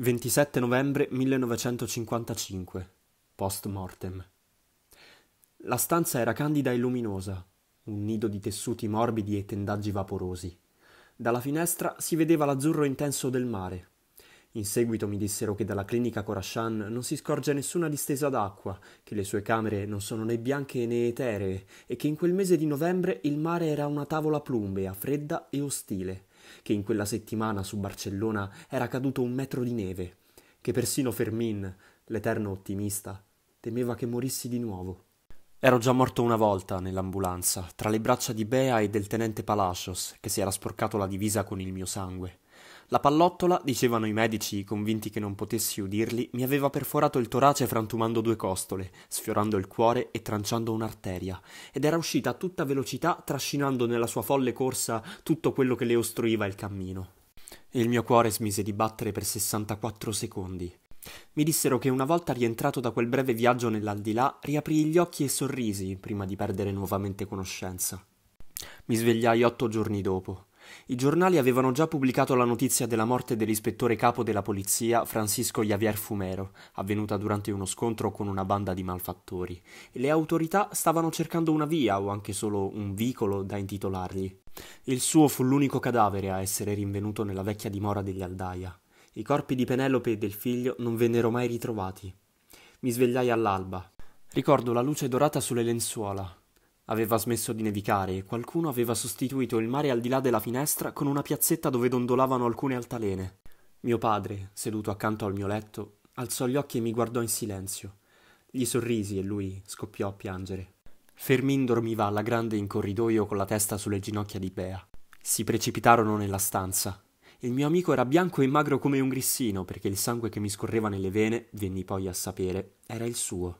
27 novembre 1955 post mortem. La stanza era candida e luminosa, un nido di tessuti morbidi e tendaggi vaporosi. Dalla finestra si vedeva l'azzurro intenso del mare. In seguito mi dissero che dalla clinica Corashan non si scorge nessuna distesa d'acqua, che le sue camere non sono né bianche né eteree e che in quel mese di novembre il mare era una tavola plumbea, fredda e ostile che in quella settimana su Barcellona era caduto un metro di neve, che persino Fermin, l'eterno ottimista, temeva che morissi di nuovo. Ero già morto una volta nell'ambulanza, tra le braccia di Bea e del tenente Palacios, che si era sporcato la divisa con il mio sangue. La pallottola, dicevano i medici convinti che non potessi udirli, mi aveva perforato il torace frantumando due costole, sfiorando il cuore e tranciando un'arteria, ed era uscita a tutta velocità trascinando nella sua folle corsa tutto quello che le ostruiva il cammino. Il mio cuore smise di battere per 64 secondi. Mi dissero che una volta rientrato da quel breve viaggio nell'aldilà, riaprii gli occhi e sorrisi prima di perdere nuovamente conoscenza. Mi svegliai otto giorni dopo i giornali avevano già pubblicato la notizia della morte dell'ispettore capo della polizia Francisco Javier Fumero, avvenuta durante uno scontro con una banda di malfattori, e le autorità stavano cercando una via o anche solo un vicolo da intitolargli. Il suo fu l'unico cadavere a essere rinvenuto nella vecchia dimora degli Aldaia. I corpi di Penelope e del figlio non vennero mai ritrovati. Mi svegliai all'alba. Ricordo la luce dorata sulle lenzuola, Aveva smesso di nevicare e qualcuno aveva sostituito il mare al di là della finestra con una piazzetta dove dondolavano alcune altalene. Mio padre, seduto accanto al mio letto, alzò gli occhi e mi guardò in silenzio. Gli sorrisi e lui scoppiò a piangere. Fermin dormiva alla grande in corridoio con la testa sulle ginocchia di Bea. Si precipitarono nella stanza. Il mio amico era bianco e magro come un grissino, perché il sangue che mi scorreva nelle vene, venni poi a sapere, era il suo.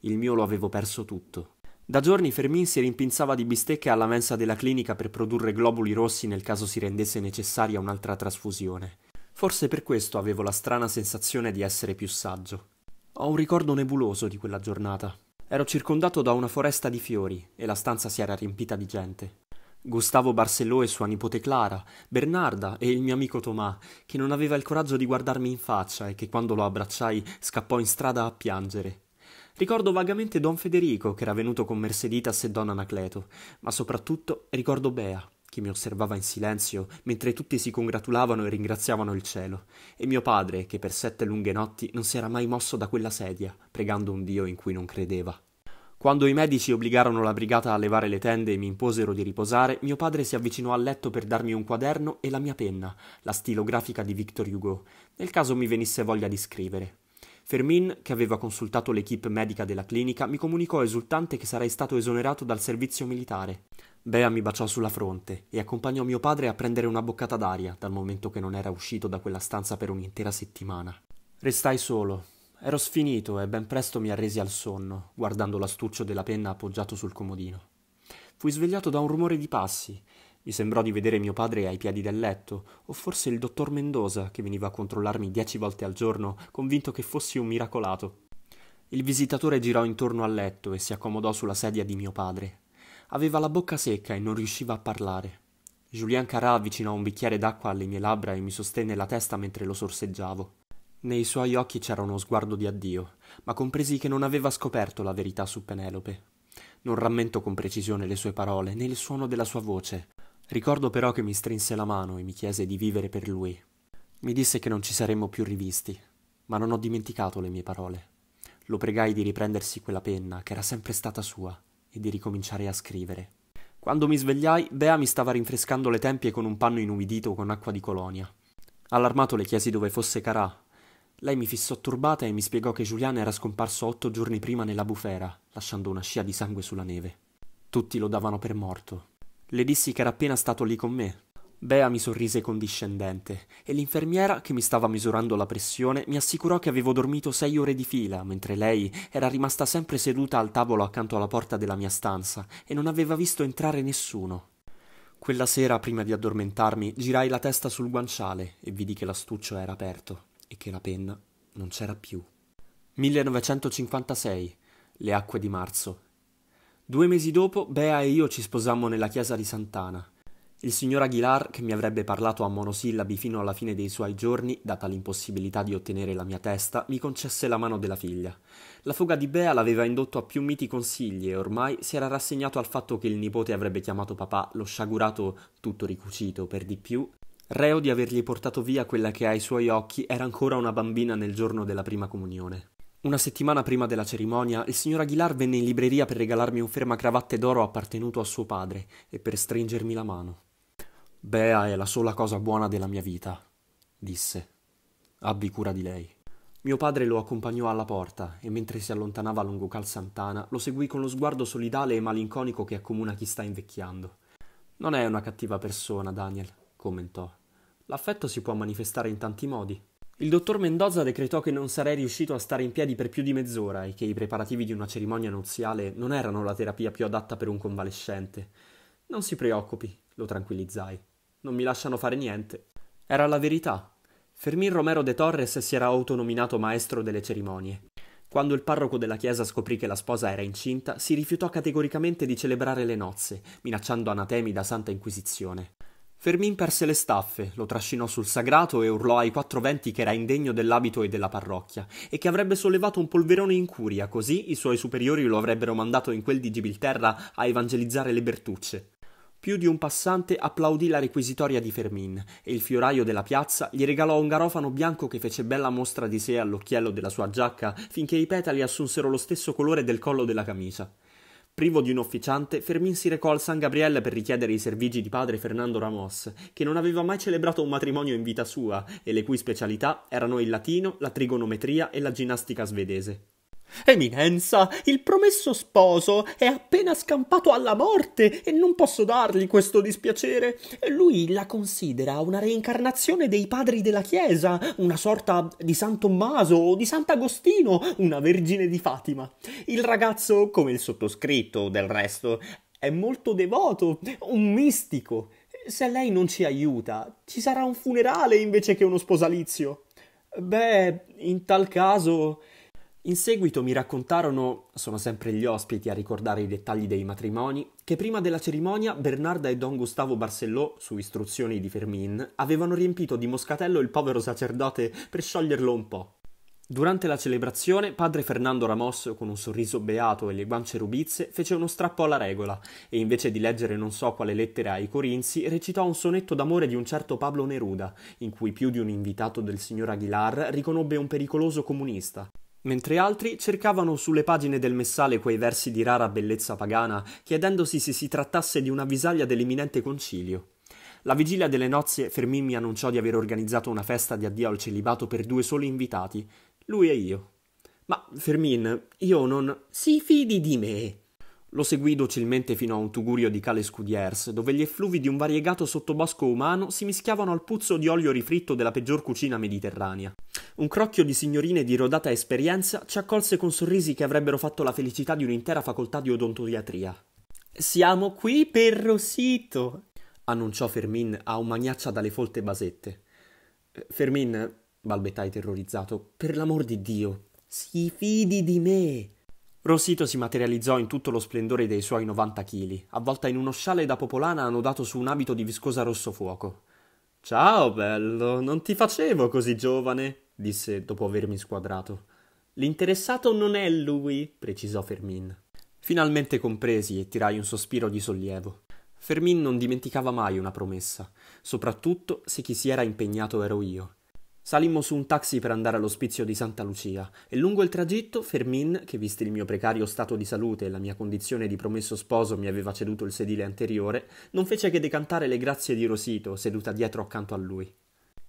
Il mio lo avevo perso tutto, da giorni Fermin si rimpinzava di bistecche alla mensa della clinica per produrre globuli rossi nel caso si rendesse necessaria un'altra trasfusione. Forse per questo avevo la strana sensazione di essere più saggio. Ho un ricordo nebuloso di quella giornata. Ero circondato da una foresta di fiori e la stanza si era riempita di gente. Gustavo Barcellò e sua nipote Clara, Bernarda e il mio amico Tomà, che non aveva il coraggio di guardarmi in faccia e che quando lo abbracciai scappò in strada a piangere. Ricordo vagamente Don Federico, che era venuto con Merceditas e Don Anacleto, ma soprattutto ricordo Bea, che mi osservava in silenzio mentre tutti si congratulavano e ringraziavano il cielo, e mio padre, che per sette lunghe notti non si era mai mosso da quella sedia, pregando un Dio in cui non credeva. Quando i medici obbligarono la brigata a levare le tende e mi imposero di riposare, mio padre si avvicinò al letto per darmi un quaderno e la mia penna, la stilografica di Victor Hugo, nel caso mi venisse voglia di scrivere. Fermin, che aveva consultato l'equipe medica della clinica, mi comunicò esultante che sarei stato esonerato dal servizio militare. Bea mi baciò sulla fronte e accompagnò mio padre a prendere una boccata d'aria, dal momento che non era uscito da quella stanza per un'intera settimana. Restai solo. Ero sfinito e ben presto mi arresi al sonno, guardando l'astuccio della penna appoggiato sul comodino. Fui svegliato da un rumore di passi mi sembrò di vedere mio padre ai piedi del letto, o forse il dottor Mendoza, che veniva a controllarmi dieci volte al giorno, convinto che fossi un miracolato. Il visitatore girò intorno al letto e si accomodò sulla sedia di mio padre. Aveva la bocca secca e non riusciva a parlare. Julien Carà avvicinò un bicchiere d'acqua alle mie labbra e mi sostenne la testa mentre lo sorseggiavo. Nei suoi occhi c'era uno sguardo di addio, ma compresi che non aveva scoperto la verità su Penelope. Non rammento con precisione le sue parole, né il suono della sua voce, Ricordo però che mi strinse la mano e mi chiese di vivere per lui. Mi disse che non ci saremmo più rivisti, ma non ho dimenticato le mie parole. Lo pregai di riprendersi quella penna, che era sempre stata sua, e di ricominciare a scrivere. Quando mi svegliai, Bea mi stava rinfrescando le tempie con un panno inumidito con acqua di colonia. Allarmato le chiesi dove fosse Carà. Lei mi fissò turbata e mi spiegò che Giuliano era scomparso otto giorni prima nella bufera, lasciando una scia di sangue sulla neve. Tutti lo davano per morto, le dissi che era appena stato lì con me. Bea mi sorrise condiscendente e l'infermiera, che mi stava misurando la pressione, mi assicurò che avevo dormito sei ore di fila, mentre lei era rimasta sempre seduta al tavolo accanto alla porta della mia stanza e non aveva visto entrare nessuno. Quella sera, prima di addormentarmi, girai la testa sul guanciale e vidi che l'astuccio era aperto e che la penna non c'era più. 1956, le acque di marzo, Due mesi dopo, Bea e io ci sposammo nella chiesa di Sant'Ana. Il signor Aguilar, che mi avrebbe parlato a monosillabi fino alla fine dei suoi giorni, data l'impossibilità di ottenere la mia testa, mi concesse la mano della figlia. La fuga di Bea l'aveva indotto a più miti consigli e ormai si era rassegnato al fatto che il nipote avrebbe chiamato papà lo sciagurato, tutto ricucito per di più, reo di avergli portato via quella che ai suoi occhi era ancora una bambina nel giorno della prima comunione. Una settimana prima della cerimonia, il signor Aguilar venne in libreria per regalarmi un fermacravatte d'oro appartenuto a suo padre e per stringermi la mano. Bea è la sola cosa buona della mia vita, disse. Abbi cura di lei. Mio padre lo accompagnò alla porta e mentre si allontanava lungo Cal Santana lo seguì con lo sguardo solidale e malinconico che accomuna chi sta invecchiando. Non è una cattiva persona, Daniel, commentò. L'affetto si può manifestare in tanti modi. Il dottor Mendoza decretò che non sarei riuscito a stare in piedi per più di mezz'ora e che i preparativi di una cerimonia nuziale non erano la terapia più adatta per un convalescente. Non si preoccupi, lo tranquillizzai. Non mi lasciano fare niente. Era la verità. Fermin Romero de Torres si era autonominato maestro delle cerimonie. Quando il parroco della chiesa scoprì che la sposa era incinta, si rifiutò categoricamente di celebrare le nozze, minacciando anatemi da santa inquisizione. Fermin perse le staffe, lo trascinò sul sagrato e urlò ai quattro venti che era indegno dell'abito e della parrocchia, e che avrebbe sollevato un polverone in curia, così i suoi superiori lo avrebbero mandato in quel di Gibilterra a evangelizzare le Bertucce. Più di un passante applaudì la requisitoria di Fermin e il fioraio della piazza gli regalò un garofano bianco che fece bella mostra di sé all'occhiello della sua giacca finché i petali assunsero lo stesso colore del collo della camicia. Privo di un officiante, Fermin si recò al San Gabriele per richiedere i servigi di padre Fernando Ramos, che non aveva mai celebrato un matrimonio in vita sua e le cui specialità erano il latino, la trigonometria e la ginnastica svedese. Eminenza, il promesso sposo è appena scampato alla morte e non posso dargli questo dispiacere. Lui la considera una reincarnazione dei padri della Chiesa, una sorta di San Tommaso o di Sant'Agostino, una vergine di Fatima. Il ragazzo, come il sottoscritto del resto, è molto devoto, un mistico. Se lei non ci aiuta, ci sarà un funerale invece che uno sposalizio. Beh, in tal caso in seguito mi raccontarono, sono sempre gli ospiti a ricordare i dettagli dei matrimoni, che prima della cerimonia Bernarda e Don Gustavo Barcellò, su istruzioni di Fermin, avevano riempito di moscatello il povero sacerdote per scioglierlo un po'. Durante la celebrazione, padre Fernando Ramos, con un sorriso beato e le guance rubizze, fece uno strappo alla regola e invece di leggere non so quale lettera ai Corinzi, recitò un sonetto d'amore di un certo Pablo Neruda, in cui più di un invitato del signor Aguilar riconobbe un pericoloso comunista mentre altri cercavano sulle pagine del messale quei versi di rara bellezza pagana, chiedendosi se si trattasse di una visaglia dell'imminente concilio. La vigilia delle nozze Fermin mi annunciò di aver organizzato una festa di addio al celibato per due soli invitati, lui e io. Ma Fermin, io non. Si fidi di me, lo seguì docilmente fino a un tugurio di Cale Scudiers, dove gli effluvi di un variegato sottobosco umano si mischiavano al puzzo di olio rifritto della peggior cucina mediterranea. Un crocchio di signorine di rodata esperienza ci accolse con sorrisi che avrebbero fatto la felicità di un'intera facoltà di odontoiatria. Siamo qui per Rosito, annunciò Fermin a un magnaccia dalle folte basette. Fermin, balbettai terrorizzato, per l'amor di Dio, si fidi di me. Rosito si materializzò in tutto lo splendore dei suoi 90 kg, avvolta in uno scialle da popolana annodato su un abito di viscosa rosso fuoco. Ciao, bello, non ti facevo così giovane, disse dopo avermi squadrato. L'interessato non è lui, precisò Fermin. Finalmente compresi e tirai un sospiro di sollievo. Fermin non dimenticava mai una promessa, soprattutto se chi si era impegnato ero io. Salimmo su un taxi per andare all'ospizio di Santa Lucia e lungo il tragitto Fermin, che visti il mio precario stato di salute e la mia condizione di promesso sposo mi aveva ceduto il sedile anteriore, non fece che decantare le grazie di Rosito, seduta dietro accanto a lui.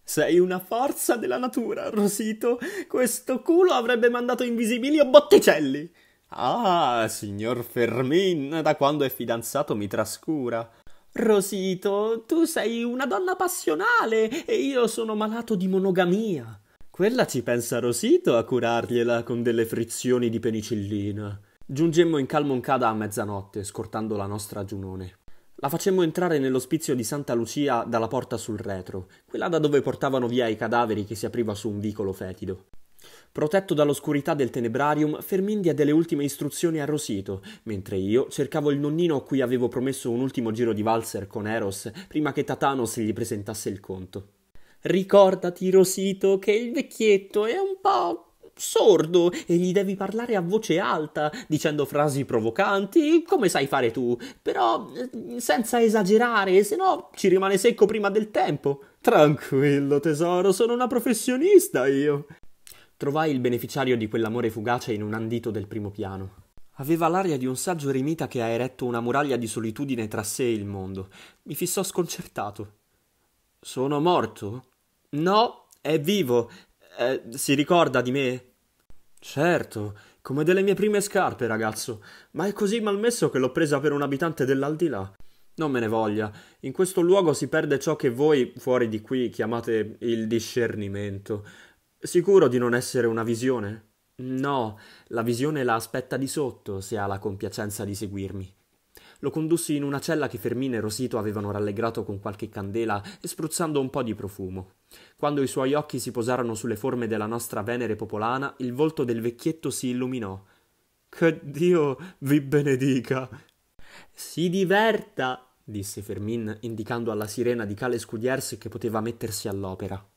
Sei una forza della natura, Rosito. Questo culo avrebbe mandato invisibili o Botticelli. Ah, signor Fermin, da quando è fidanzato mi trascura. Rosito, tu sei una donna passionale e io sono malato di monogamia. Quella ci pensa Rosito a curargliela con delle frizioni di penicillina. Giungemmo in Calmoncada a mezzanotte, scortando la nostra Giunone. La facemmo entrare nell'ospizio di Santa Lucia dalla porta sul retro, quella da dove portavano via i cadaveri che si apriva su un vicolo fetido. Protetto dall'oscurità del tenebrarium, Fermin diede le ultime istruzioni a Rosito, mentre io cercavo il nonnino a cui avevo promesso un ultimo giro di valzer con Eros prima che Tatanos gli presentasse il conto. Ricordati, Rosito, che il vecchietto è un po' sordo e gli devi parlare a voce alta, dicendo frasi provocanti, come sai fare tu, però eh, senza esagerare, se no ci rimane secco prima del tempo. Tranquillo, tesoro, sono una professionista io. Trovai il beneficiario di quell'amore fugace in un andito del primo piano. Aveva l'aria di un saggio eremita che ha eretto una muraglia di solitudine tra sé e il mondo. Mi fissò sconcertato. Sono morto? No, è vivo. Eh, si ricorda di me? Certo, come delle mie prime scarpe, ragazzo. Ma è così malmesso che l'ho presa per un abitante dell'aldilà. Non me ne voglia. In questo luogo si perde ciò che voi, fuori di qui, chiamate il discernimento. Sicuro di non essere una visione? No, la visione la aspetta di sotto, se ha la compiacenza di seguirmi. Lo condussi in una cella che Fermina e Rosito avevano rallegrato con qualche candela e spruzzando un po' di profumo. Quando i suoi occhi si posarono sulle forme della nostra Venere popolana, il volto del vecchietto si illuminò. Che Dio vi benedica! Si diverta! disse Fermin, indicando alla sirena di Cale Scudiers che poteva mettersi all'opera.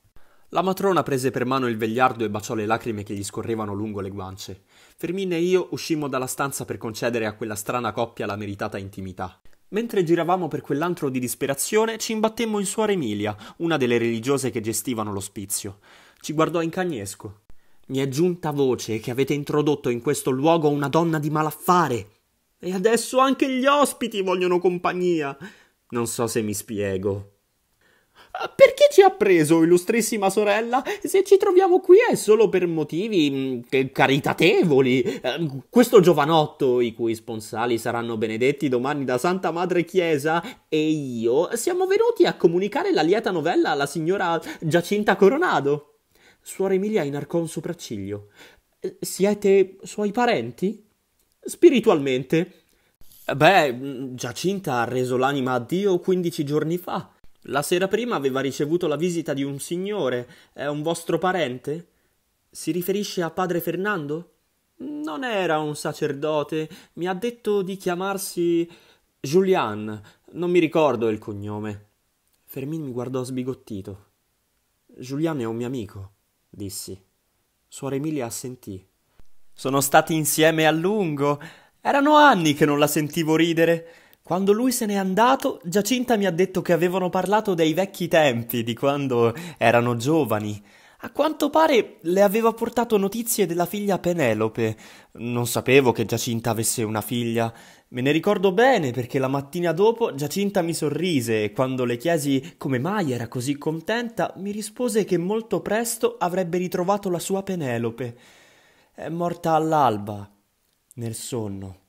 La matrona prese per mano il vegliardo e baciò le lacrime che gli scorrevano lungo le guance. Fermina e io uscimmo dalla stanza per concedere a quella strana coppia la meritata intimità. Mentre giravamo per quell'antro di disperazione, ci imbattemmo in Suor Emilia, una delle religiose che gestivano l'ospizio. Ci guardò in cagnesco. Mi è giunta voce che avete introdotto in questo luogo una donna di malaffare. E adesso anche gli ospiti vogliono compagnia. Non so se mi spiego. Perché ci ha preso, illustrissima sorella? Se ci troviamo qui è solo per motivi mm, caritatevoli. Ehm, questo giovanotto, i cui sponsali saranno benedetti domani da Santa Madre Chiesa, e io siamo venuti a comunicare la lieta novella alla signora Giacinta Coronado. Suora Emilia inarcò un sopracciglio. Siete suoi parenti? Spiritualmente. Beh, mm, Giacinta ha reso l'anima a Dio quindici giorni fa. La sera prima aveva ricevuto la visita di un signore. È un vostro parente? Si riferisce a padre Fernando? Non era un sacerdote. Mi ha detto di chiamarsi Julian. Non mi ricordo il cognome. Fermin mi guardò sbigottito. Julian è un mio amico, dissi. Suora Emilia assentì. Sono stati insieme a lungo. Erano anni che non la sentivo ridere. Quando lui se n'è andato, Giacinta mi ha detto che avevano parlato dei vecchi tempi, di quando erano giovani. A quanto pare le aveva portato notizie della figlia Penelope. Non sapevo che Giacinta avesse una figlia. Me ne ricordo bene perché la mattina dopo Giacinta mi sorrise e quando le chiesi come mai era così contenta, mi rispose che molto presto avrebbe ritrovato la sua Penelope. È morta all'alba, nel sonno.